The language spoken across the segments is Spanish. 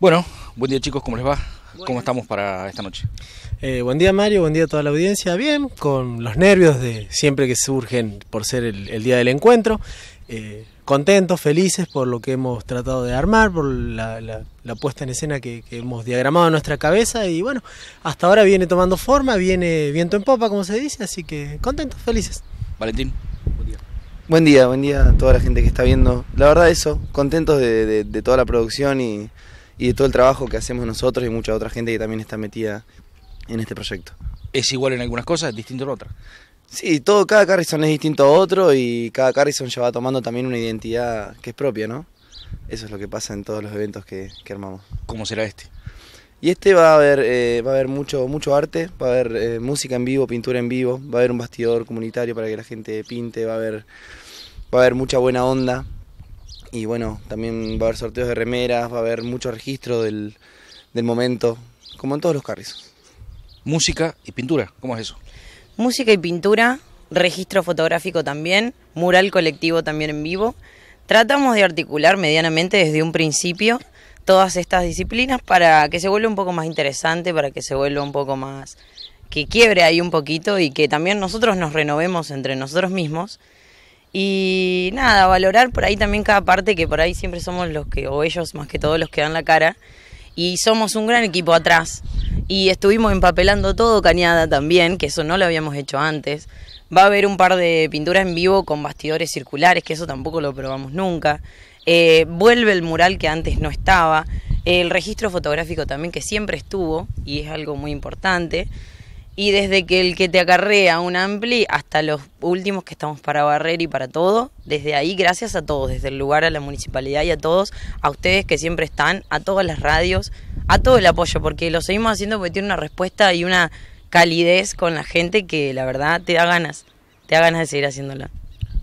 Bueno, buen día chicos, ¿cómo les va? ¿Cómo estamos para esta noche? Eh, buen día Mario, buen día a toda la audiencia. Bien, con los nervios de siempre que surgen por ser el, día del encuentro. Eh, contentos, felices por lo que hemos tratado de armar, por la, puesta en escena que, hemos diagramado en nuestra cabeza y bueno, hasta ahora viene tomando forma, viene viento en popa como se dice, así que contentos, felices. Valentín. Buen día, buen día, buen día a toda la gente que está viendo. La verdad eso, contentos de toda la producción y y de todo el trabajo que hacemos nosotros y mucha otra gente que también está metida en este proyecto. ¿Es igual en algunas cosas, distinto en otras? Sí, todo, cada Carrison es distinto a otro y cada Carrison ya tomando también una identidad que es propia, ¿no? Eso es lo que pasa en todos los eventos que, armamos. ¿Cómo será este? Y este va a haber, eh, va a haber mucho, mucho arte, va a haber eh, música en vivo, pintura en vivo, va a haber un bastidor comunitario para que la gente pinte, va a va a haber mucha buena onda, y bueno, también va a haber sorteos de remeras, va a haber mucho registro del, del momento, como en todos los carrizos. Música y pintura, ¿cómo es eso? Música y pintura, registro fotográfico también, mural colectivo también en vivo. Tratamos de articular medianamente desde un principio todas estas disciplinas para que se vuelva un poco más interesante, para que se vuelva un poco más que quiebre ahí un poquito y que también nosotros nos renovemos entre nosotros mismos y nada, valorar por ahí también cada parte, que por ahí siempre somos los que, o ellos más que todos los que dan la cara. Y somos un gran equipo atrás. Y estuvimos empapelando todo Cañada también, que eso no lo habíamos hecho antes. Va a haber un par de pinturas en vivo con bastidores circulares, que eso tampoco lo probamos nunca. Eh, vuelve el mural que antes no estaba. El registro fotográfico también, que siempre estuvo y es algo muy importante. Y desde que el que te acarrea un ampli hasta los últimos que estamos para barrer y para todo, desde ahí gracias a todos, desde el lugar a la municipalidad y a todos, a ustedes que siempre están, a todas las radios, a todo el apoyo, porque lo seguimos haciendo porque tiene una respuesta y una calidez con la gente que la verdad te da ganas, te da ganas de seguir haciéndola.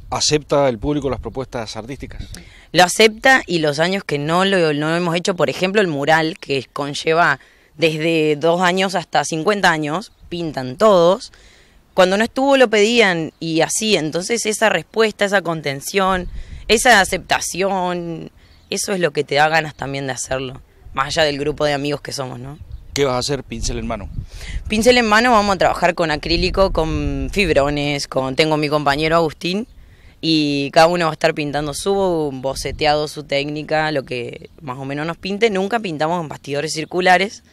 ¿Acepta el público las propuestas artísticas? Lo acepta y los años que no lo, no hemos hecho, por ejemplo, el mural que conlleva desde dos años hasta 50 años, pintan todos. Cuando no estuvo lo pedían y así, entonces esa respuesta, esa contención, esa aceptación, eso es lo que te da ganas también de hacerlo, más allá del grupo de amigos que somos, ¿no? ¿Qué vas a hacer pincel en mano? Pincel en mano vamos a trabajar con acrílico, con fibrones, con tengo mi compañero Agustín y cada uno va a estar pintando su boceteado, su técnica, lo que más o menos nos pinte. Nunca pintamos en bastidores circulares,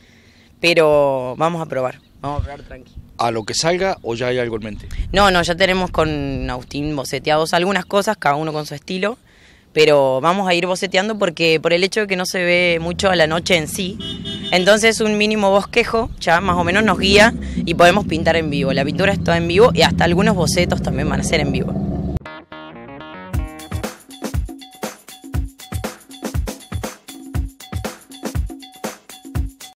pero vamos a probar. Vamos a quedar tranqui. ¿A lo que salga o ya hay algo en mente? No, no, ya tenemos con Austin boceteados algunas cosas, cada uno con su estilo, pero vamos a ir boceteando porque por el hecho de que no se ve mucho a la noche en sí, entonces un mínimo bosquejo ya más o menos nos guía y podemos pintar en vivo. La pintura está en vivo y hasta algunos bocetos también van a ser en vivo.